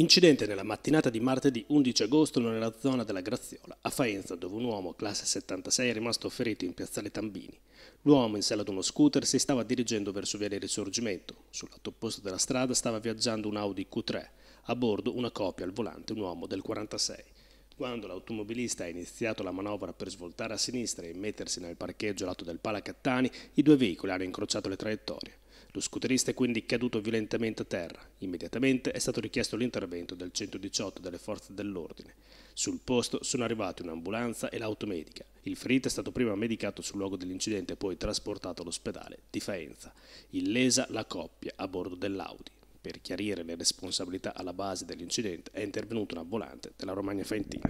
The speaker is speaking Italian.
Incidente nella mattinata di martedì 11 agosto nella zona della Graziola, a Faenza, dove un uomo classe 76 è rimasto ferito in piazzale Tambini. L'uomo, in sella ad uno scooter, si stava dirigendo verso via del Risorgimento. Sul lato opposto della strada stava viaggiando un Audi Q3. A bordo una copia al volante, un uomo del 46. Quando l'automobilista ha iniziato la manovra per svoltare a sinistra e mettersi nel parcheggio lato del Palacattani, i due veicoli hanno incrociato le traiettorie. Lo scooterista è quindi caduto violentemente a terra. Immediatamente è stato richiesto l'intervento del 118 delle forze dell'ordine. Sul posto sono arrivati un'ambulanza e l'automedica. Il ferito è stato prima medicato sul luogo dell'incidente e poi trasportato all'ospedale di Faenza. Illesa la coppia a bordo dell'Audi. Per chiarire le responsabilità alla base dell'incidente è intervenuto un ambulante della Romagna Fentina.